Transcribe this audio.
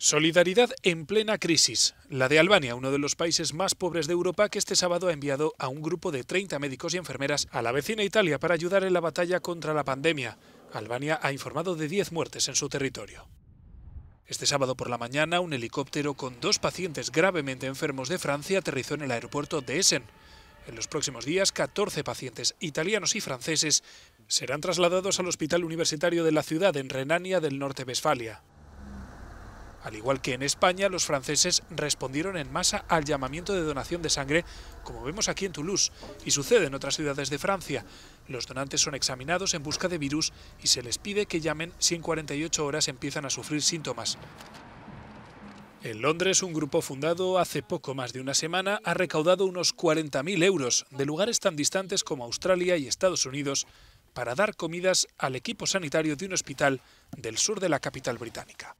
Solidaridad en plena crisis. La de Albania, uno de los países más pobres de Europa, que este sábado ha enviado a un grupo de 30 médicos y enfermeras a la vecina Italia para ayudar en la batalla contra la pandemia. Albania ha informado de 10 muertes en su territorio. Este sábado por la mañana, un helicóptero con dos pacientes gravemente enfermos de Francia aterrizó en el aeropuerto de Essen. En los próximos días, 14 pacientes italianos y franceses serán trasladados al Hospital Universitario de la ciudad en Renania del Norte-Westfalia. Al igual que en España, los franceses respondieron en masa al llamamiento de donación de sangre, como vemos aquí en Toulouse, y sucede en otras ciudades de Francia. Los donantes son examinados en busca de virus y se les pide que llamen si en 48 horas empiezan a sufrir síntomas. En Londres, un grupo fundado hace poco más de una semana ha recaudado unos 40.000 euros de lugares tan distantes como Australia y Estados Unidos para dar comidas al equipo sanitario de un hospital del sur de la capital británica.